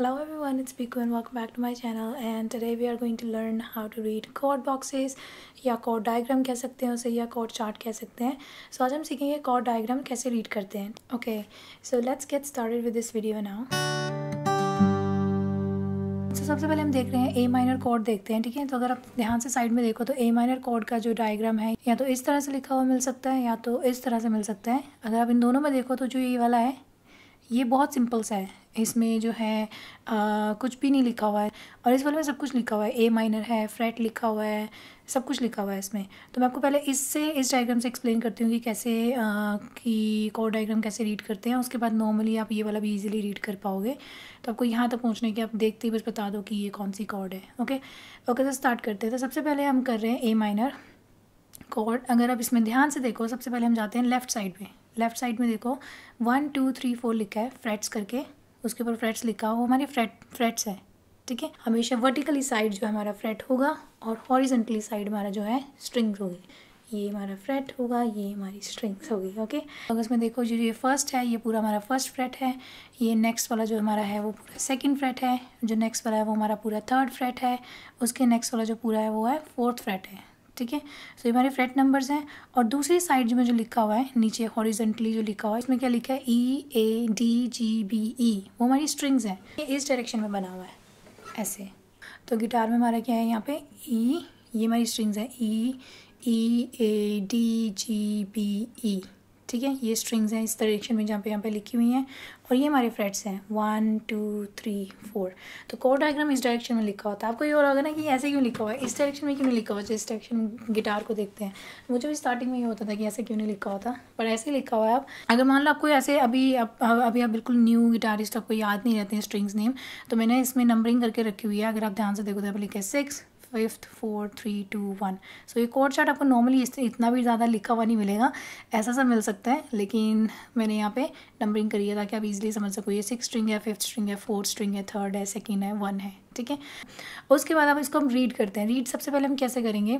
hello everyone it's Biku and welcome back to my channel and today we are going to learn how to read chord boxes या chord diagram कह सकते हैं उसे या chord chart कह सकते हैं so आज हम सीखेंगे chord diagram कैसे read करते हैं okay so let's get started with this video now so सबसे पहले हम देख रहे हैं ए माइनर कॉर्ड देखते हैं ठीक है तो अगर आप ध्यान से साइड में देखो तो ए माइनर कॉर्ड का जो डायग्राम है या तो इस तरह से लिखा हुआ मिल सकता है या तो इस तरह से मिल सकता है अगर आप इन दोनों में देखो तो जो ये वाला है ये बहुत सिंपल सा है इसमें जो है आ, कुछ भी नहीं लिखा हुआ है और इस वाले में सब कुछ लिखा हुआ है ए माइनर है फ्रेट लिखा हुआ है सब कुछ लिखा हुआ है इसमें तो मैं आपको पहले इससे इस डायग्राम से एक्सप्लेन करती हूँ कि कैसे आ, कि कोर डायग्राम कैसे रीड करते हैं उसके बाद नॉर्मली आप ये वाला भी इजीली रीड कर पाओगे तो आपको यहाँ तक तो पहुँचने की आप देखते ही बस बता दो कि ये कौन सी कॉर्ड है ओके ओके तो स्टार्ट करते हैं तो सबसे पहले हम कर रहे हैं ए माइनर कॉर्ड अगर आप इसमें ध्यान से देखो सबसे पहले हम जाते हैं लेफ़्ट साइड में लेफ़्ट साइड में देखो वन टू थ्री फोर लिखा है फ्रेट्स करके उसके ऊपर फ्रेट्स लिखा हो हमारे फ्रेट फ्रेट्स है ठीक है हमेशा वर्टिकली साइड जो है हमारा फ्रेट होगा और हॉरिजेंटली साइड हमारा जो है स्ट्रिंग्स होगी ये हमारा फ्रेट होगा ये हमारी स्ट्रिंग्स होगी ओके तो इसमें देखो जो ये फर्स्ट है ये पूरा हमारा फर्स्ट फ्रेट है ये नेक्स्ट वाला जो हमारा है वो पूरा सेकंड फ्रेट है जो नेक्स्ट वाला है वो हमारा पूरा थर्ड फ्रेट है उसके नेक्स्ट वाला जो पूरा है वो है फोर्थ फ्रेट है ठीक है सो ये हमारे फ्रेट नंबर्स हैं और दूसरी साइड में जो लिखा हुआ है नीचे हॉरिजेंटली जो लिखा हुआ है इसमें क्या लिखा है ई A D G B E वो हमारी स्ट्रिंग्स हैं ये इस डायरेक्शन में बना हुआ है ऐसे तो गिटार में हमारा क्या है यहाँ पे ई e, ये हमारी स्ट्रिंग्स है ई ई A D G B E ठीक है ये स्ट्रिंग्स हैं इस डायरेक्शन में जहाँ पे यहाँ पे लिखी हुई हैं और ये हमारे फ्रेट्स हैं वन टू थ्री फोर तो कोर डायग्राम इस डायरेक्शन में लिखा होता है आपको ये और होगा ना कि ऐसे क्यों लिखा हुआ है इस डायरेक्शन में क्यों नहीं लिखा हुआ जिस डायरेक्शन गिटार को देखते हैं मुझे भी स्टार्टिंग में ये होता था कि ऐसे क्यों नहीं लिखा होता पर ऐसे लिखा हुआ है आप अगर मान लो आपको ऐसे अभी आप, अभी आप बिल्कुल न्यू गिटारिस्ट आपको याद नहीं रहते हैं स्ट्रिंग्स नेम तो मैंने इसमें नंबरिंग करके रखी हुई है अगर आप ध्यान से देखो तो आप लिखे six fifth four three two one so ये कोड चार्ट आपको नॉर्मली इस इतना भी ज़्यादा लिखा हुआ नहीं मिलेगा ऐसा सा मिल सकता है लेकिन मैंने यहाँ पे नंबरिंग करी है ताकि आप इजीली समझ सको ये सिक्स स्ट्रिंग है फिफ्थ स्ट्रिंग है फोर्थ स्ट्रिंग है थर्ड है सेकेंड है वन है ठीक है उसके बाद आप इसको हम रीड करते हैं रीड सबसे पहले हम कैसे करेंगे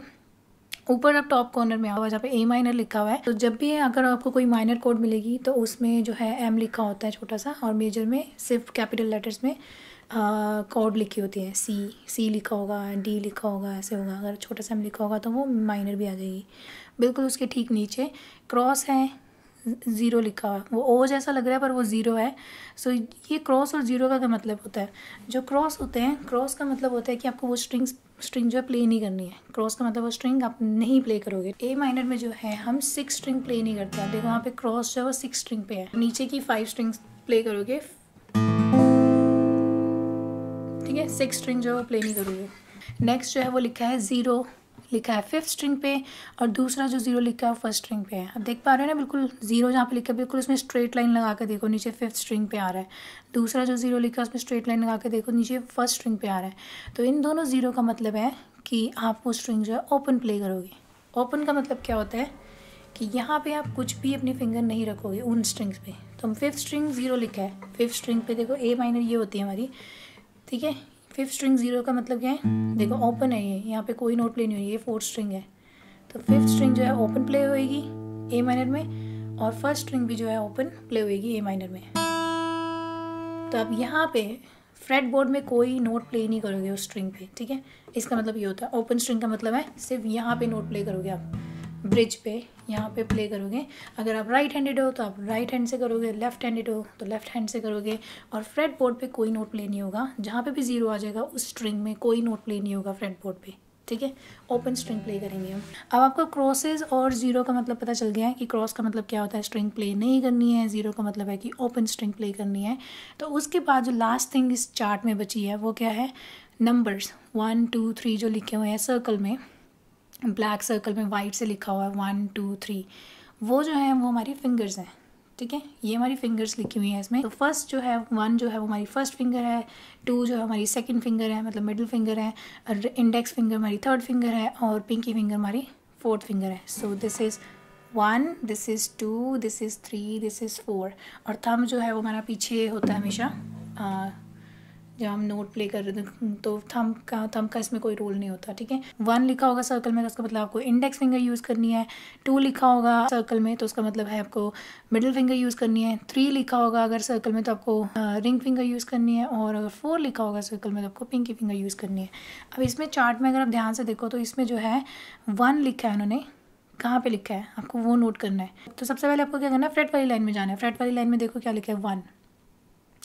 ऊपर आप टॉप कॉर्नर में आओ जहाँ पे ए माइनर लिखा हुआ है तो जब भी अगर आपको कोई माइनर कोड मिलेगी तो उसमें जो है एम लिखा होता है छोटा सा और मेजर में सिर्फ कैपिटल लेटर्स में कॉर्ड लिखी होती है सी सी लिखा होगा डी लिखा होगा ऐसे होगा अगर छोटा सा हम लिखा होगा तो वो माइनर भी आ जाएगी बिल्कुल उसके ठीक नीचे क्रॉस है ज़ीरो लिखा हुआ वो ओ जैसा लग रहा है पर वो ज़ीरो है सो ये क्रॉस और ज़ीरो का क्या मतलब होता है जो क्रॉस होते हैं क्रॉस का मतलब होता है कि आपको वो स्ट्रिंग्स स्ट्रिंग जो है प्ले नहीं करनी है क्रॉस का मतलब वो स्ट्रिंग आप नहीं प्ले करोगे ए माइनर में जो है हम सिक्स स्ट्रिंग प्ले नहीं करते देखो वहाँ पे क्रॉस जो है वो सिक्स स्ट्रिंग पे है नीचे की फाइव स्ट्रिंग्स प्ले करोगे है सिक्स स्ट्रिंग जो है वो प्ले नहीं करूँगी नेक्स्ट जो है वो लिखा है ज़ीरो लिखा है फिफ्थ स्ट्रिंग पे और दूसरा जो जीरो लिखा है वो फर्स्ट स्ट्रिंग पे है अब देख पा रहे हो ना बिल्कुल जीरो जहाँ पे लिखा है बिल्कुल उसमें स्ट्रेट लाइन लगा के देखो नीचे फिफ्थ स्ट्रिंग पे आ रहा है दूसरा जो जीरो लिखा है उसमें स्ट्रेट लाइन लगा के देखो नीचे फर्स्ट स्ट्रिंग पे आ रहा है तो इन दोनों जीरो का मतलब है कि आप वो स्ट्रिंग जो है ओपन प्ले करोगे ओपन का मतलब क्या होता है कि यहाँ पे आप कुछ भी अपनी फिंगर नहीं रखोगे उन स्ट्रिंग्स पे तो हम फिफ्थ स्ट्रिंग ज़ीरो लिखा है फिफ्थ स्ट्रिंग पे देखो ए माइनर ये होती है हमारी ठीक है फिफ्थ स्ट्रिंग जीरो का मतलब क्या है देखो ओपन है ये यहाँ पे कोई नोट प्ले नहीं हुई ये फोर्थ स्ट्रिंग है तो फिफ्थ स्ट्रिंग जो है ओपन प्ले होएगी ए माइनर में और फर्स्ट स्ट्रिंग भी जो है ओपन प्ले होएगी ए माइनर में तो अब यहाँ पे फ्रेड बोर्ड में कोई नोट प्ले नहीं करोगे उस स्ट्रिंग पे ठीक है इसका मतलब ये होता है ओपन स्ट्रिंग का मतलब है सिर्फ यहाँ पे नोट प्ले करोगे आप ब्रिज पे यहाँ पे प्ले करोगे अगर आप राइट हैंडेड हो तो आप राइट हैंड से करोगे लेफ्ट हैंडेड हो तो लेफ्ट हैंड से करोगे और फ्रेड बोर्ड पे कोई नोट प्ले नहीं होगा जहाँ पे भी ज़ीरो आ जाएगा उस स्ट्रिंग में कोई नोट प्ले नहीं होगा फ्रेड बोर्ड पे ठीक है ओपन स्ट्रिंग प्ले करेंगे हम अब आपको क्रॉसेज और ज़ीरो का मतलब पता चल गया है कि क्रॉस का मतलब क्या होता है स्ट्रिंग प्ले नहीं करनी है ज़ीरो का मतलब है कि ओपन स्ट्रिंग प्ले करनी है तो उसके बाद जो लास्ट थिंग इस चार्ट में बची है वो क्या है नंबर्स वन टू थ्री जो लिखे हुए हैं सर्कल में ब्लैक सर्कल में वाइट से लिखा हुआ है वन टू थ्री वो जो है वो हमारी फिंगर्स हैं ठीक है ये हमारी फिंगर्स लिखी हुई हैं इसमें तो फर्स्ट जो है वन जो है वो हमारी फर्स्ट फिंगर है टू जो है हमारी सेकंड फिंगर है मतलब मिडिल फिंगर है और इंडेक्स फिंगर हमारी थर्ड फिंगर है और पिंकी फिंगर हमारी फोर्थ फिंगर है so this is one this is two this is three this is four और थम जो है वो हमारा पीछे होता है हमेशा जब हम नोट प्ले कर रहे थे हम्म, तो थम का थम का इसमें कोई रोल नहीं होता ठीक है वन लिखा होगा सर्कल में तो उसका मतलब आपको इंडेक्स फिंगर यूज़ करनी है टू लिखा होगा सर्कल में तो उसका मतलब है आपको मिडिल फिंगर यूज़ करनी है थ्री लिखा होगा अगर सर्कल में तो आपको रिंग फिंगर यूज़ करनी है और अगर फोर लिखा होगा सर्कल में तो आपको पिंकी फिंगर यूज़ करनी है अब इसमें चार्ट में अगर आप ध्यान से देखो तो इसमें जो है वन लिखा है उन्होंने कहाँ पे लिखा है आपको वो नोट करना है तो सबसे पहले आपको क्या करना है फ्रेट वाली लाइन में जाना है फ्रेट वाली लाइन में देखो क्या लिखा है वन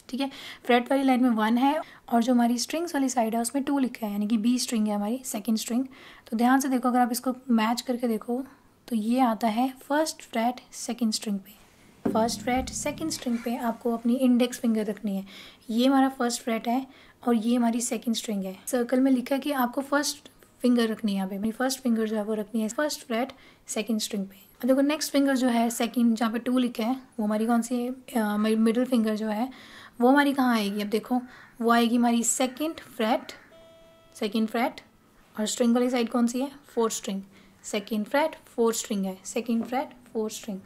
ठीक है फ्रेट वाली लाइन में वन है और जो हमारी स्ट्रिंग्स वाली साइड है उसमें टू लिखा है यानी कि बी स्ट्रिंग है हमारी सेकेंड स्ट्रिंग तो ध्यान से देखो अगर आप इसको मैच करके देखो तो ये आता है फर्स्ट फ्रेट सेकेंड स्ट्रिंग पे फर्स्ट फ्रेट सेकेंड स्ट्रिंग पे आपको अपनी इंडेक्स फिंगर रखनी है ये हमारा फर्स्ट फ्रेट है और ये हमारी सेकेंड स्ट्रिंग है सर्कल में लिखा है कि आपको फर्स्ट फिंगर रखनी है यहाँ पे मेरी फर्स्ट फिंगर जो है वो रखनी है फर्स्ट फ्रेट सेकेंड स्ट्रिंग पे अब देखो नेक्स्ट फिंगर जो है सेकेंड जहाँ पे टू लिखा है वो हमारी कौन सी है मिडिल फिंगर जो है वो हमारी कहाँ आएगी अब देखो वो आएगी हमारी सेकेंड फ्रैट सेकेंड फ्रैट और स्ट्रिंग वाली साइड कौन सी है four string second fret four string है सेकेंड फ्रैट फोर स्ट्रिंग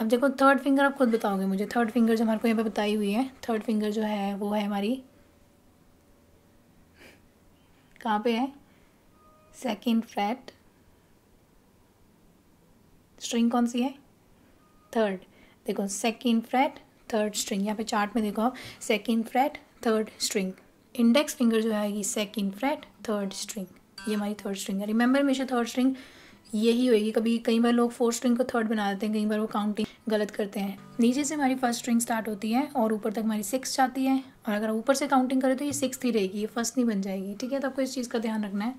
अब देखो थर्ड फिंगर आप खुद बताओगे मुझे थर्ड फिंगर जो हमारे को यहाँ पे बताई हुई है थर्ड फिंगर जो है वो है हमारी कहाँ पे है सेकेंड फ्रैट स्ट्रिंग कौन सी है थर्ड देखो सेकेंड फ्रैट थर्ड स्ट्रिंग यहाँ पे चार्ट में देखो आप second fret third string index finger जो आएगी सेकेंड फ्रेट थर्ड स्ट्रिंग ये हमारी थर्ड स्ट्रिंग है रिमेंबर हमेशा थर्ड स्ट्रिंग यही होगी कभी कई बार लोग फोर्थ स्ट्रिंग को थर्ड बना देते हैं कई बार वो काउंटिंग गलत करते हैं नीचे से हमारी फर्स्ट स्ट्रिंग स्टार्ट होती है और ऊपर तक हमारी सिक्स जाती है और अगर ऊपर से काउंटिंग करें तो ये सिक्स ही रहेगी ये फर्स्ट नहीं बन जाएगी ठीक है तो आपको इस चीज़ का ध्यान रखना है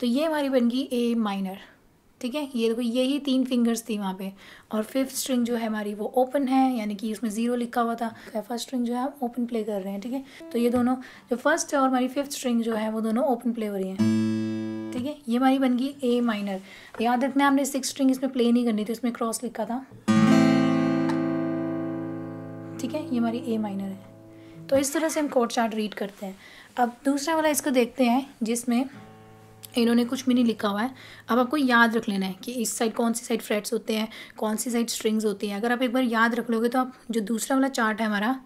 तो ये हमारी बन गई ए माइनर ठीक है ये देखो यही तीन फिंगर्स थी वहाँ पे और फिफ्थ स्ट्रिंग जो है हमारी वो ओपन है यानी कि उसमें ज़ीरो लिखा हुआ था फर्स्ट तो स्ट्रिंग जो है आप ओपन प्ले कर रहे हैं ठीक है थीके? तो ये दोनों जो फर्स्ट और हमारी फिफ्थ स्ट्रिंग जो है वो दोनों ओपन प्ले हो रही है ठीक है ये हमारी बन गई ए माइनर याद रखना हमने सिक्स स्ट्रिंग इसमें प्ले नहीं करनी थी उसमें क्रॉस लिखा था ठीक है ये हमारी ए माइनर है तो इस तरह से हम कोड चार्ट रीड करते हैं अब दूसरा वाला इसको देखते हैं जिसमें इन्होंने कुछ भी नहीं लिखा हुआ है अब आपको याद रख लेना है कि इस साइड कौन सी साइड फ्रेट्स होते हैं कौन सी साइड स्ट्रिंग्स होती हैं अगर आप एक बार याद रख लोगे तो आप जो दूसरा वाला चार्ट है हमारा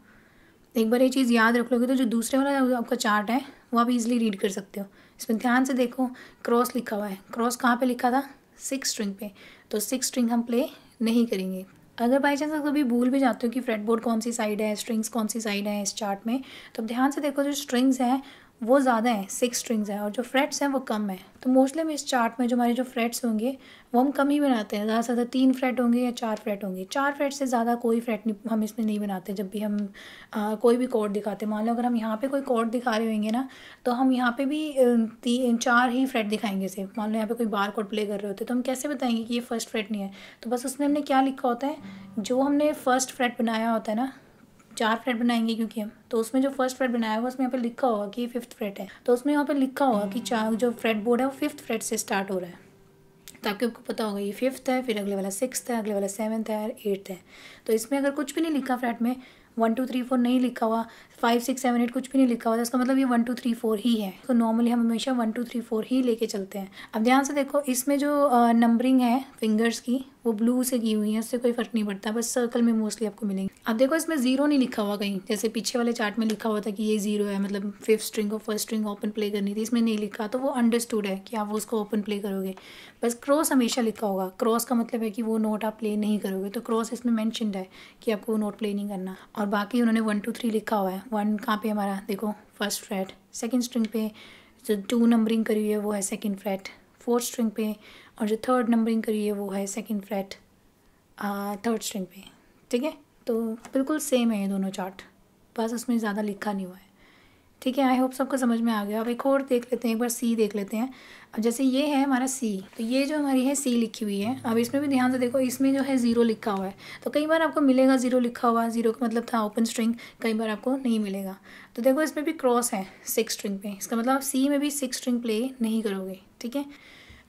एक बार ये चीज़ याद रख लोगे तो जो दूसरे वाला आपका चार्ट है वो आप इजीली रीड कर सकते हो इसमें ध्यान से देखो क्रॉस लिखा हुआ है क्रॉस कहाँ पे लिखा था सिक्स स्ट्रिंग पे तो सिक्स स्ट्रिंग हम प्ले नहीं करेंगे अगर बाई चांस कभी भूल भी जाते हो कि फ्रेड बोर्ड कौन सी साइड है स्ट्रिंग्स कौन सी साइड है इस चार्ट में तो ध्यान से देखो जो स्ट्रिंग्स हैं वो ज़्यादा हैं सिक्स स्ट्रिंग्स हैं और जो फ्रेट्स हैं वो कम हैं तो मोस्टली हम इस चार्ट में जो हमारे जो फ्रेट्स होंगे वो हम कम ही बनाते हैं ज़्यादा से ज़्यादा तीन फ्रेट होंगे या चार फ्रेट होंगे चार फ्रेट से ज़्यादा कोई फ्रेट नहीं हम इसमें नहीं बनाते जब भी हम आ, कोई भी कोड दिखाते मान लो अगर हम यहाँ पे कोई कोड दिखा रहे होंगे ना तो हम यहाँ पे भी तीन चार ही फ्रेट दिखाएंगे सिर्फ मान लो यहाँ पे कोई बार कोड प्ले कर रहे होते तो हम कैसे बताएंगे कि ये फर्स्ट फ्रेट नहीं है तो बस उसमें हमने क्या लिखा होता है जो हमने फर्स्ट फ्रेट बनाया होता है ना चार फ्रेट बनाएंगे क्योंकि हम तो उसमें जो फर्स्ट फ्रेट बनाया हुआ उसमें यहाँ पे लिखा होगा कि फिफ्थ फ्रेट है तो उसमें यहाँ पे लिखा होगा कि हम्म। चार जो फ्रेट बोर्ड है वो फिफ्थ फ्रेट से स्टार्ट हो रहा है तो आपके आपको पता होगा ये फिफ्थ है फिर अगले वाला सिक्स है अगले वाला सेवन्थ है एट्थ है तो इसमें अगर कुछ भी नहीं लिखा फ्रेट में वन टू थ्री फोर नहीं लिखा हुआ फाइव सिक्स सेवन एट कुछ भी नहीं लिखा हुआ तो इसका मतलब ये वन टू थ्री फोर ही है तो नॉर्मली हम हमेशा वन टू थ्री फोर ही लेके चलते हैं अब ध्यान से देखो इसमें जो नंबरिंग है फिंगर्स की वो ब्लू से की हुई है उससे कोई फ़र्क नहीं पड़ता बस सर्कल में मोस्टली आपको मिलेंगे अब देखो इसमें ज़ीरो नहीं लिखा हुआ कहीं जैसे पीछे वाले चार्ट में लिखा हुआ था कि ये ज़ीरो है मतलब फिफ्थ स्ट्रिंग और फर्स्ट स्ट्रिंग ओपन प्ले करनी थी इसमें नहीं लिखा तो वो अंडरस्टूड है कि आप उसको ओपन प्ले करोगे बस क्रॉस हमेशा लिखा होगा क्रॉस का मतलब है कि वो नोट आप प्ले नहीं करोगे तो क्रॉस इसमें मैंशनड है कि आपको वो नोट प्ले नहीं करना और बाकी उन्होंने वन टू थ्री लिखा हुआ है वन कहाँ पे हमारा देखो फर्स्ट फ्रैट सेकेंड स्ट्रिंग पे जो टू नंबरिंग करी हुई है वो है सेकेंड फ्रैट फोर्थ स्ट्रिंग पे और जो थर्ड नंबरिंग करी है वो है सेकेंड फ्लैट थर्ड स्ट्रिंग पे ठीक है तो बिल्कुल सेम है ये दोनों चार्ट बस उसमें ज़्यादा लिखा नहीं हुआ है ठीक है आई होप सबको समझ में आ गया अब एक और देख लेते हैं एक बार सी देख लेते हैं अब जैसे ये है हमारा सी तो ये जो हमारी है सी लिखी हुई है अब इसमें भी ध्यान से देखो इसमें जो है ज़ीरो लिखा हुआ है तो कई बार आपको मिलेगा ज़ीरो लिखा हुआ ज़ीरो का मतलब था ओपन स्ट्रिंग कई बार आपको नहीं मिलेगा तो देखो इसमें भी क्रॉस है सिक्स स्ट्रिंग पे इसका मतलब आप सी में भी सिक्स स्ट्रिंग प्ले नहीं करोगे ठीक है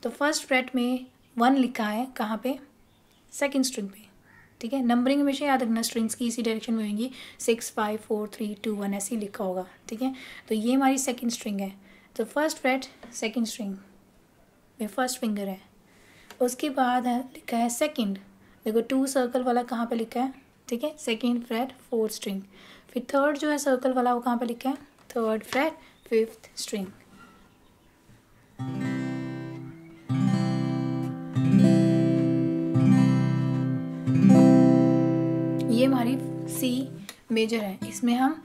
तो फर्स्ट फ्रेट में वन लिखा है कहाँ पे सेकेंड स्ट्रिंग पे ठीक है नंबरिंग हमेशा याद रखना स्ट्रिंग्स की इसी डायरेक्शन में होंगी six five four three two one ऐसे ही लिखा होगा ठीक है तो ये हमारी सेकेंड स्ट्रिंग है तो फर्स्ट फ्रेट सेकेंड स्ट्रिंग में फर्स्ट फिंगर है उसके बाद है लिखा है सेकेंड देखो टू सर्कल वाला कहाँ पे लिखा है ठीक है सेकेंड फ्रेट फोर्थ स्ट्रिंग फिर थर्ड जो है सर्कल वाला वो कहाँ पे लिखा है थर्ड फ्रेट फिफ्थ स्ट्रिंग ये हमारी सी मेजर है इसमें हम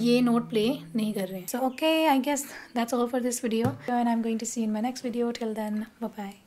ये नोट प्ले नहीं कर रहे हैं so okay I guess that's all for this video and I'm going to see in my next video till then bye